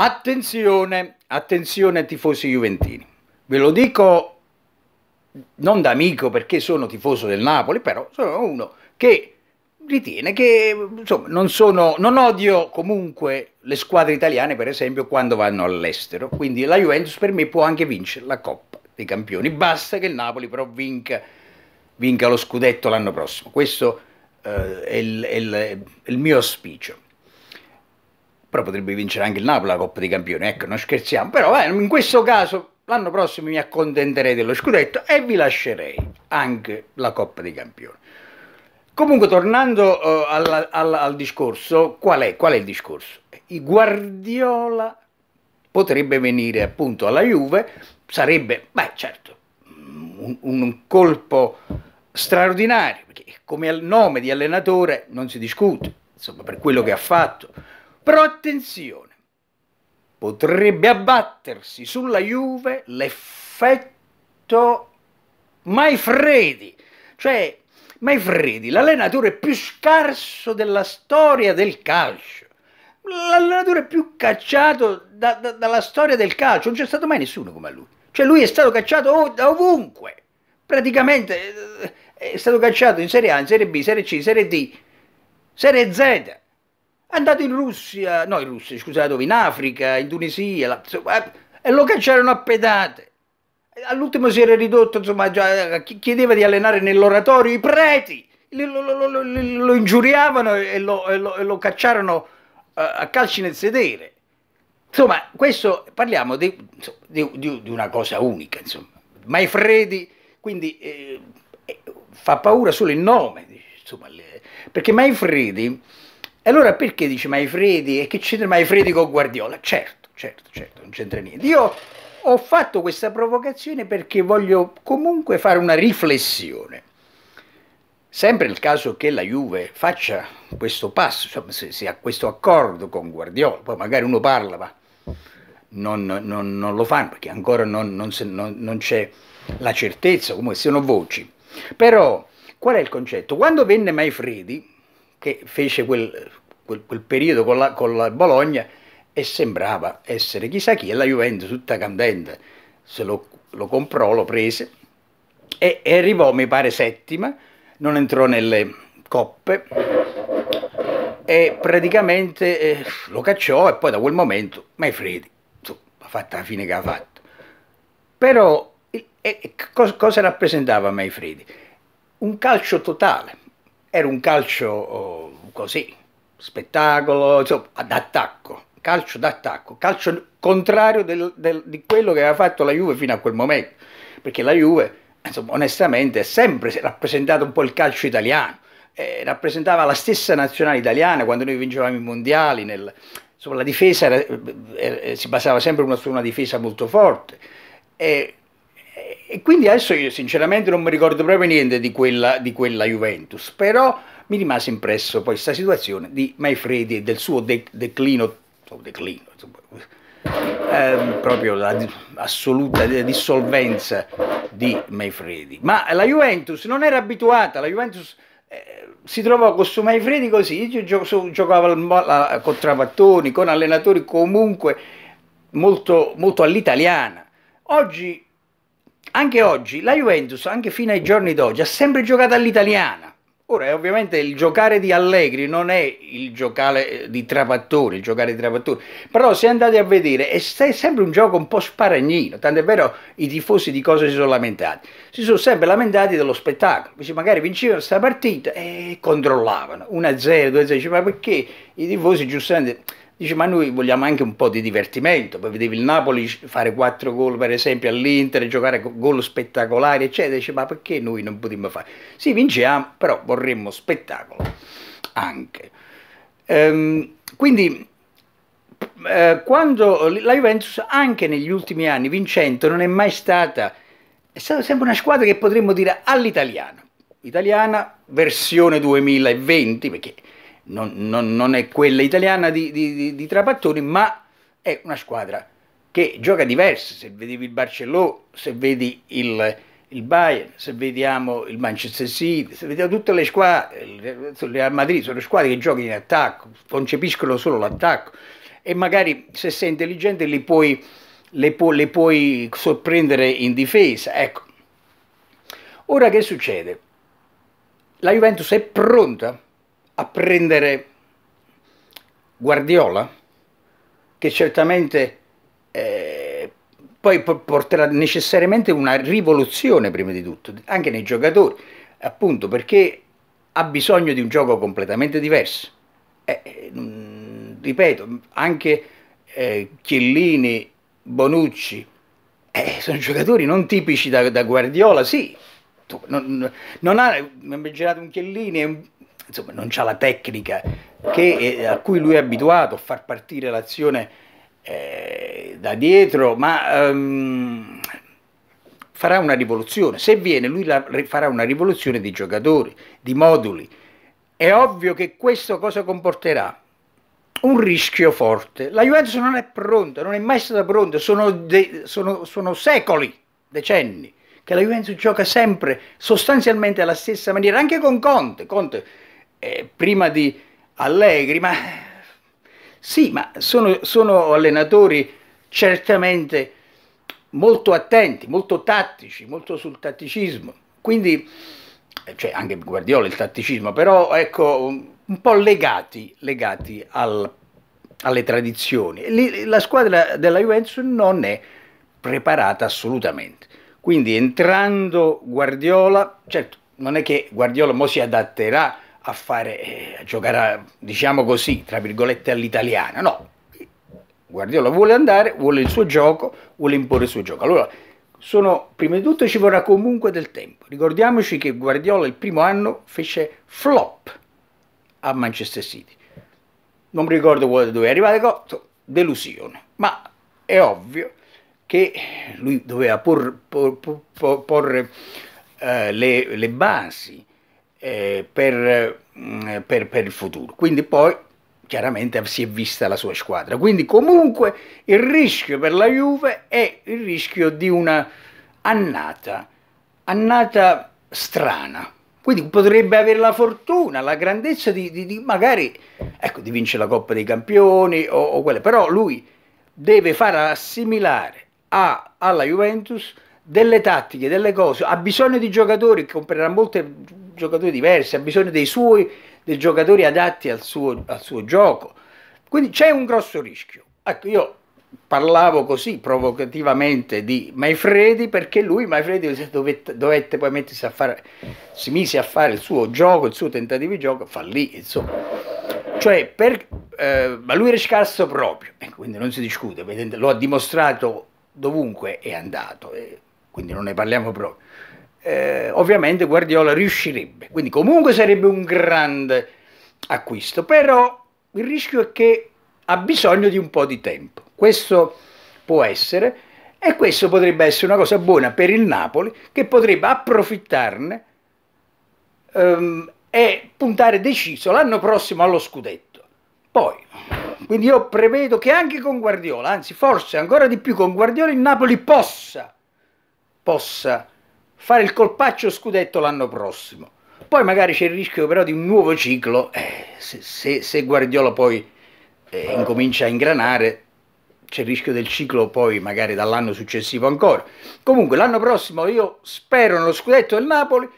Attenzione, attenzione tifosi juventini. Ve lo dico non da amico perché sono tifoso del Napoli, però sono uno che ritiene che insomma, non, sono, non odio comunque le squadre italiane, per esempio, quando vanno all'estero. Quindi la Juventus per me può anche vincere la Coppa dei Campioni. Basta che il Napoli però vinca, vinca lo scudetto l'anno prossimo. Questo eh, è, il, è, il, è il mio auspicio però potrebbe vincere anche il Napoli la Coppa dei Campioni, ecco, non scherziamo, però eh, in questo caso l'anno prossimo mi accontenterei dello scudetto e vi lascerei anche la Coppa dei Campioni. Comunque, tornando uh, al, al, al, discorso, qual è, qual è il discorso? Il Guardiola potrebbe venire appunto alla Juve, sarebbe, beh certo, un, un colpo straordinario, perché come nome di allenatore non si discute, insomma per quello che ha fatto, però attenzione, potrebbe abbattersi sulla Juve l'effetto Maifredi, cioè Maifredi, l'allenatore più scarso della storia del calcio, l'allenatore più cacciato da, da, dalla storia del calcio, non c'è stato mai nessuno come lui. Cioè lui è stato cacciato ov da ovunque, praticamente eh, è stato cacciato in Serie A, in Serie B, Serie C, Serie D, Serie Z è andato in Russia, no in Russia, scusate, dove? In Africa, in Tunisia, la, insomma, eh, e lo cacciarono a pedate. All'ultimo si era ridotto, insomma, già, eh, chiedeva di allenare nell'oratorio i preti, lo, lo, lo, lo ingiuriavano e lo, e cacciarono eh, a calci nel sedere. Insomma, questo, parliamo di, di, di una cosa unica, insomma. Ma i quindi, eh, fa paura solo il nome, insomma, le, perché Manfredi e allora perché dice Maifredi? E che c'entra Maifredi con Guardiola? Certo, certo, certo, non c'entra niente. Io ho fatto questa provocazione perché voglio comunque fare una riflessione. Sempre nel caso che la Juve faccia questo passo, insomma, se, se ha questo accordo con Guardiola, poi magari uno parla, ma non, non, non lo fanno perché ancora non, non c'è la certezza, comunque sono voci. Però qual è il concetto? Quando venne Maifredi, che fece quel, quel, quel periodo con la, con la Bologna e sembrava essere chissà chi, e la Juventus tutta candente se lo, lo comprò, lo prese e, e arrivò, mi pare, settima, non entrò nelle coppe e praticamente eh, lo cacciò e poi da quel momento, ma i ha fatto la fine che ha fatto. Però eh, cosa rappresentava Maifredi? Un calcio totale, era un calcio oh, così, spettacolo, insomma, d'attacco, calcio d'attacco, calcio contrario del, del, di quello che aveva fatto la Juve fino a quel momento, perché la Juve, insomma, onestamente, è sempre rappresentato un po' il calcio italiano, eh, rappresentava la stessa nazionale italiana quando noi vincevamo i mondiali, nel, insomma, la difesa era, eh, eh si basava sempre una, su una difesa molto forte. E, e quindi adesso io sinceramente non mi ricordo proprio niente di quella, di quella Juventus, però mi rimase impresso poi questa situazione di Maifredi e del suo de declino, oh, declino eh, proprio l'assoluta la dissolvenza di Maifredi. Ma la Juventus non era abituata, la Juventus eh, si trovò con su Maifredi così, gio gio giocava con Travattoni, con allenatori comunque molto, molto all'italiana. Oggi anche oggi la Juventus, anche fino ai giorni d'oggi, ha sempre giocato all'italiana. Ora, ovviamente il giocare di Allegri non è il giocare eh, di Trapattoni, il giocare di Trapattoni, però se andate a vedere è sempre un gioco un po' sparagnino, tant'è vero i tifosi di cosa si sono lamentati? Si sono sempre lamentati dello spettacolo, Dice, magari vincevano questa partita e controllavano, 1-0, 2-0, ma perché i tifosi giustamente Dice, ma noi vogliamo anche un po' di divertimento, poi vedevi il Napoli fare quattro gol per esempio all'Inter, giocare gol spettacolari, eccetera, dice, ma perché noi non potremmo fare? Sì, vinciamo, però vorremmo spettacolo anche. Ehm, quindi eh, quando la Juventus anche negli ultimi anni vincendo, non è mai stata, è stata sempre una squadra che potremmo dire all'italiana, italiana versione 2020, perché non, non, non è quella italiana di, di, di, Trapattoni, ma è una squadra che gioca diversa. Se vedi il Barcellona, se vedi il, il Bayern, se vediamo il Manchester City, se vediamo tutte le squadre, le Madrid sono squadre che giocano in attacco, concepiscono solo l'attacco e magari se sei intelligente li puoi, le, pu le puoi sorprendere in difesa. Ecco. Ora che succede? La Juventus è pronta a prendere Guardiola, che certamente eh, poi porterà necessariamente una rivoluzione prima di tutto, anche nei giocatori, appunto perché ha bisogno di un gioco completamente diverso. Eh, mm, ripeto, anche eh, Chiellini, Bonucci, eh, sono giocatori non tipici da, da Guardiola, sì, non, non, ha girato un Chiellini, un, insomma, non ha la tecnica che, eh, a cui lui è abituato a far partire l'azione eh, da dietro, ma um, farà una rivoluzione. Se viene, lui la, farà una rivoluzione di giocatori, di moduli. È ovvio che questo cosa comporterà? un rischio forte. La Juventus non è pronta, non è mai stata pronta, sono, sono, sono secoli, decenni che la Juventus gioca sempre sostanzialmente alla stessa maniera, anche con Conte, Conte eh, prima di Allegri, ma sì, ma sono, sono allenatori certamente molto attenti, molto tattici, molto sul tatticismo, quindi eh, cioè anche Guardiola il tatticismo, però ecco un po' legati, legati al, alle tradizioni. La squadra della Juventus non è preparata assolutamente. Quindi entrando Guardiola, certo, non è che Guardiola mo si adatterà a fare, eh, a giocare, diciamo così, tra virgolette all'italiana, no. Guardiola vuole andare, vuole il suo gioco, vuole imporre il suo gioco. Allora, sono, prima di tutto ci vorrà comunque del tempo. Ricordiamoci che Guardiola il primo anno fece flop a Manchester City. Non mi ricordo dove è arrivato, delusione. Ma è ovvio che lui doveva por, por, por, porre eh, le, le, basi eh, per, mm, per, per il futuro. Quindi poi chiaramente si è vista la sua squadra. Quindi comunque il rischio per la Juve è il rischio di una annata, annata strana. Quindi potrebbe avere la fortuna, la grandezza di, di, di magari ecco, di vincere la Coppa dei Campioni o, o quelle, però lui deve far assimilare ha alla Juventus delle tattiche, delle cose, ha bisogno di giocatori, comprerà molti giocatori diversi, ha bisogno dei suoi, dei giocatori adatti al suo, al suo gioco. Quindi c'è un grosso rischio. Ecco, io parlavo così provocativamente di Maifredi perché lui, Maifredi, dovette, dovette poi mettersi a fare, si mise a fare il suo gioco, il suo tentativo di gioco, fallì, insomma. Cioè, per, eh, ma lui era scarso proprio, ecco, quindi non si discute, lo ha dimostrato dovunque è andato, eh, quindi non ne parliamo proprio. Eh, ovviamente Guardiola riuscirebbe, quindi comunque sarebbe un grande acquisto, però il rischio è che ha bisogno di un po' di tempo. Questo può essere e questo potrebbe essere una cosa buona per il Napoli che potrebbe approfittarne um, e puntare deciso l'anno prossimo allo scudetto. Poi quindi io prevedo che anche con Guardiola, anzi forse ancora di più con Guardiola, il Napoli possa, possa fare il colpaccio scudetto l'anno prossimo. Poi magari c'è il rischio però di un nuovo ciclo, eh, se, se, se, Guardiola poi eh, ah. incomincia a ingranare, c'è il rischio del ciclo poi magari dall'anno successivo ancora. Comunque l'anno prossimo io spero nello scudetto del Napoli,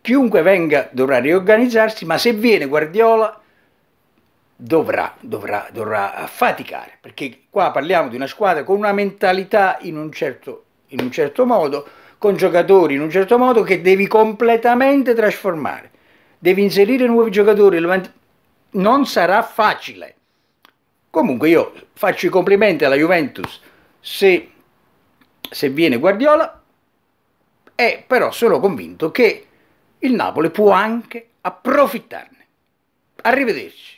chiunque venga dovrà riorganizzarsi, ma se viene Guardiola dovrà, dovrà, dovrà faticare, perché qua parliamo di una squadra con una mentalità in un certo, in un certo modo, con giocatori in un certo modo che devi completamente trasformare, devi inserire nuovi giocatori, non sarà facile. Comunque io faccio i complimenti alla Juventus se, se viene Guardiola, e però sono convinto che il Napoli può anche approfittarne. Arrivederci.